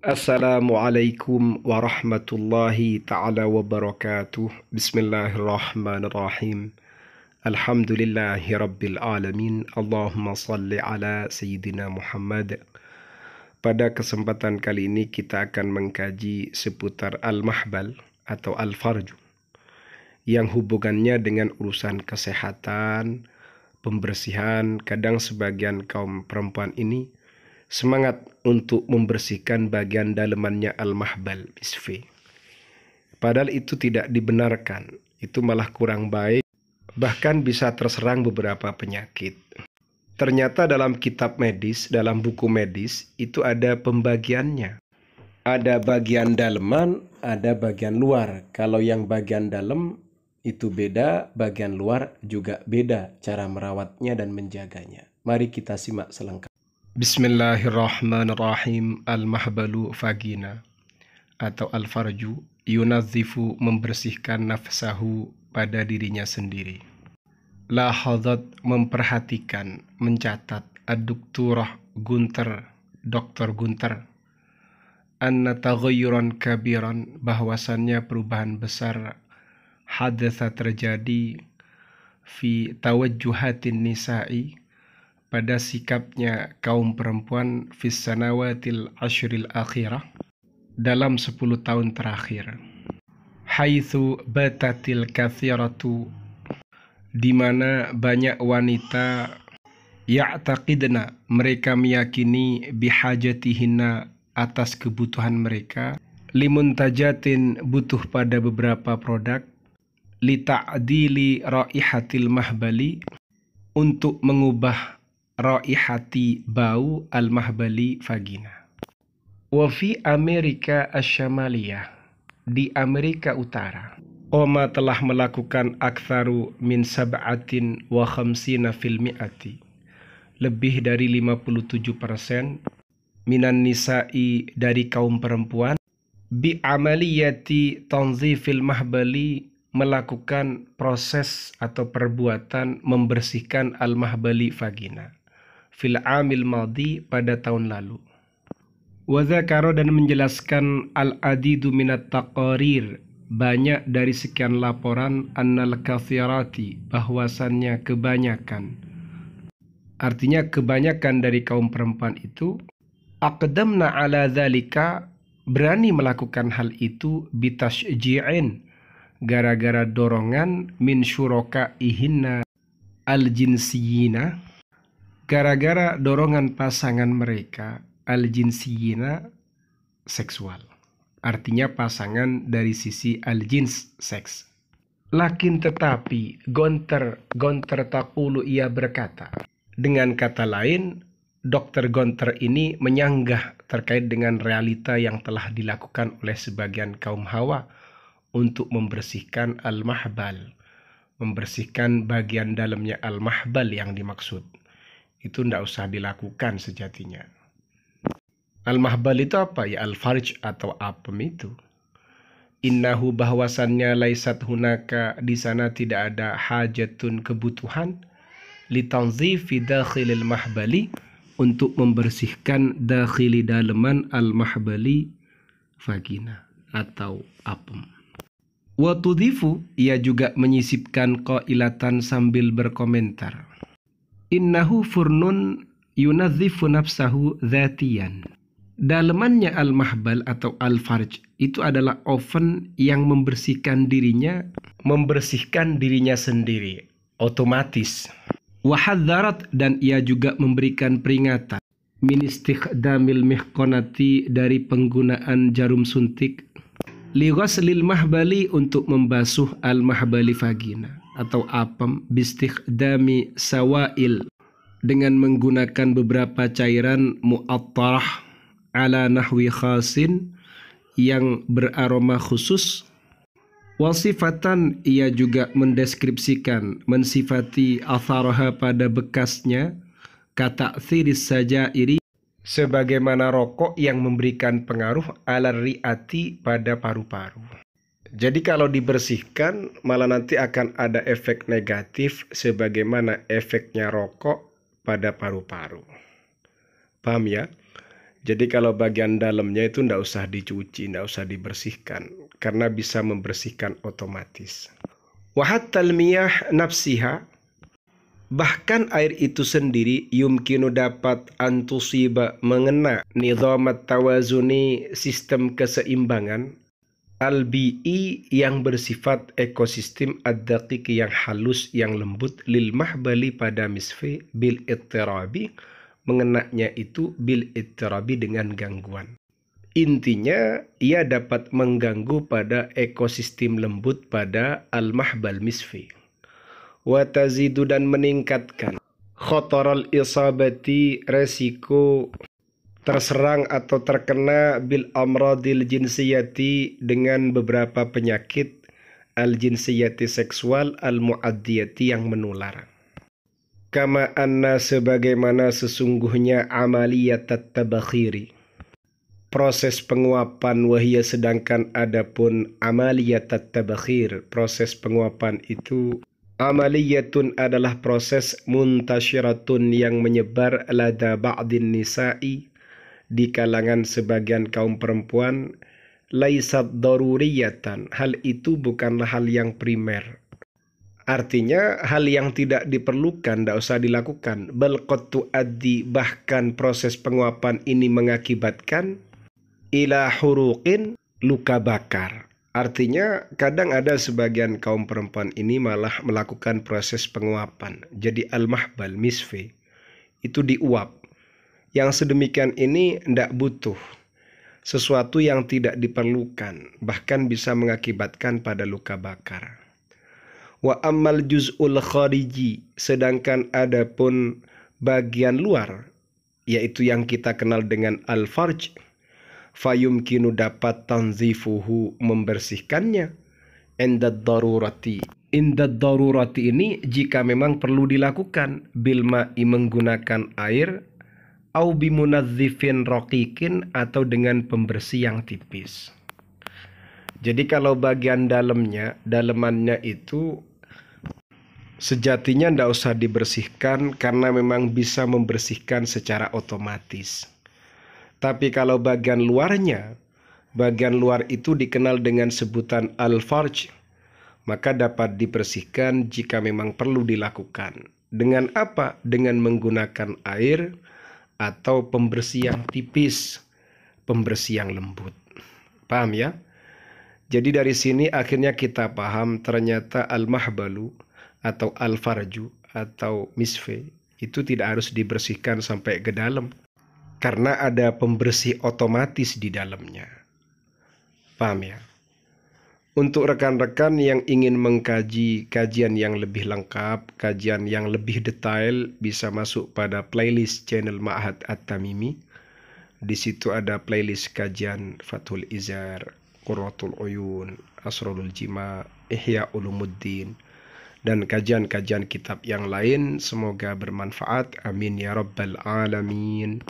Assalamualaikum warahmatullahi taala wabarakatuh. Bismillahirrahmanirrahim. Alhamdulillahi rabbil alamin. Allahumma salli ala sayyidina Muhammad. Pada kesempatan kali ini kita akan mengkaji seputar al-mahbal atau al farj yang hubungannya dengan urusan kesehatan, pembersihan. Kadang sebagian kaum perempuan ini semangat untuk membersihkan bagian dalemannya al-mahbal misfi. Padahal itu tidak dibenarkan, itu malah kurang baik, bahkan bisa terserang beberapa penyakit. Ternyata dalam kitab medis, dalam buku medis, itu ada pembagiannya. Ada bagian daleman, ada bagian luar. Kalau yang bagian dalam itu beda, bagian luar juga beda cara merawatnya dan menjaganya. Mari kita simak selengkapnya. Bismillahirrahmanirrahim Al-mahbalu Fagina atau al-farju yunazifu membersihkan nafsahu pada dirinya sendiri. Lahadat memperhatikan, mencatat ad-dukturah Gunter, Dr. Gunter. Anna taghayyuran kabiran bahwasannya perubahan besar hadatsa terjadi fi tawajjuhatin nisa'i pada sikapnya kaum perempuan fisanawatil ashril akhirah dalam sepuluh tahun terakhir. Haitsu batatil kathiratu di mana banyak wanita ya'taqidna mereka meyakini bihajatihinna atas kebutuhan mereka limuntajatin butuh pada beberapa produk lita'dili raihatil mahbali untuk mengubah raihati bau al-mahbali vagina. Wafi Amerika Asyamalia, di Amerika Utara. Oma telah melakukan aksaru min sab'atin wa khamsina fil mi'ati. Lebih dari 57 persen minan nisa'i dari kaum perempuan bi amaliyati tanzifil mahbali melakukan proses atau perbuatan membersihkan al-mahbali vagina fil amil madi pada tahun lalu. Wazakaro dan menjelaskan al-adidu minat taqarir banyak dari sekian laporan annal kathirati bahwasannya kebanyakan artinya kebanyakan dari kaum perempuan itu aqdamna ala dalika berani melakukan hal itu bitasji'in gara-gara dorongan min syuraka ihinna al jinsiyina gara-gara dorongan pasangan mereka al-jinsiyina seksual. Artinya pasangan dari sisi al seks. Lakin tetapi Gonter Gonter Takulu ia berkata, dengan kata lain, Dokter Gonter ini menyanggah terkait dengan realita yang telah dilakukan oleh sebagian kaum Hawa untuk membersihkan al-mahbal, membersihkan bagian dalamnya al-mahbal yang dimaksud itu tidak usah dilakukan sejatinya. Al-mahbal itu apa? Ya al-farj atau apem itu. Innahu bahwasannya laisat hunaka di sana tidak ada hajatun kebutuhan fi dakhilil mahbali untuk membersihkan dakhili daleman al-mahbali vagina atau apem. Wa ia juga menyisipkan qailatan sambil berkomentar. Innahu furnun yunadzifu nafsahu dhatiyan. Dalemannya al-mahbal atau al-farj itu adalah oven yang membersihkan dirinya, membersihkan dirinya sendiri, otomatis. Wahadzarat dan ia juga memberikan peringatan. Ministikhdamil mihkonati dari penggunaan jarum suntik. lil mahbali untuk membasuh al-mahbali vagina atau apem bistikhdami sawail dengan menggunakan beberapa cairan mu'attarah ala nahwi khasin yang beraroma khusus wasifatan ia juga mendeskripsikan mensifati atharaha pada bekasnya kata thiris saja iri sebagaimana rokok yang memberikan pengaruh ala riati pada paru-paru jadi kalau dibersihkan malah nanti akan ada efek negatif sebagaimana efeknya rokok pada paru-paru. Paham ya? Jadi kalau bagian dalamnya itu tidak usah dicuci, tidak usah dibersihkan karena bisa membersihkan otomatis. Wahat talmiyah nafsiha Bahkan air itu sendiri yumkinu dapat antusiba mengena nizamat tawazuni sistem keseimbangan Albi'i yang bersifat ekosistem ad yang halus, yang lembut lil mahbali pada misfi bil ittirabi mengenaknya itu bil ittirabi dengan gangguan. Intinya ia dapat mengganggu pada ekosistem lembut pada al-mahbal misfi. Watazidu dan meningkatkan khotoral isabati resiko terserang atau terkena bil amradil jinsiyati dengan beberapa penyakit al jinsiyati seksual al muaddiyati yang menular. Kama anna sebagaimana sesungguhnya amaliyat tabakhiri proses penguapan wahia sedangkan adapun amaliyat tabakhir proses penguapan itu amaliyatun adalah proses muntasyiratun yang menyebar lada ba'din nisa'i di kalangan sebagian kaum perempuan laisat daruriyatan. Hal itu bukanlah hal yang primer. Artinya hal yang tidak diperlukan tidak usah dilakukan. Bal adi bahkan proses penguapan ini mengakibatkan ila hurukin luka bakar. Artinya kadang ada sebagian kaum perempuan ini malah melakukan proses penguapan. Jadi al-mahbal misfi itu diuap yang sedemikian ini tidak butuh sesuatu yang tidak diperlukan, bahkan bisa mengakibatkan pada luka bakar. Wa ammal juz'ul khariji, sedangkan adapun bagian luar, yaitu yang kita kenal dengan al-farj, fayumkinu dapat tanzifuhu membersihkannya indad darurati indad darurati ini jika memang perlu dilakukan bilma menggunakan air au bimunadzifin rokikin atau dengan pembersih yang tipis. Jadi kalau bagian dalamnya, dalemannya itu sejatinya tidak usah dibersihkan karena memang bisa membersihkan secara otomatis. Tapi kalau bagian luarnya, bagian luar itu dikenal dengan sebutan al-farj, maka dapat dibersihkan jika memang perlu dilakukan. Dengan apa? Dengan menggunakan air, atau pembersih yang tipis, pembersih yang lembut. Paham ya? Jadi dari sini akhirnya kita paham ternyata al-mahbalu atau al-farju atau misfe itu tidak harus dibersihkan sampai ke dalam karena ada pembersih otomatis di dalamnya. Paham ya? Untuk rekan-rekan yang ingin mengkaji kajian yang lebih lengkap, kajian yang lebih detail, bisa masuk pada playlist channel Ma'had At-Tamimi. Di situ ada playlist kajian Fathul Izar, Qurratul Uyun, Asrulul Jima, Ihya Ulumuddin, dan kajian-kajian kitab yang lain. Semoga bermanfaat. Amin ya rabbal alamin.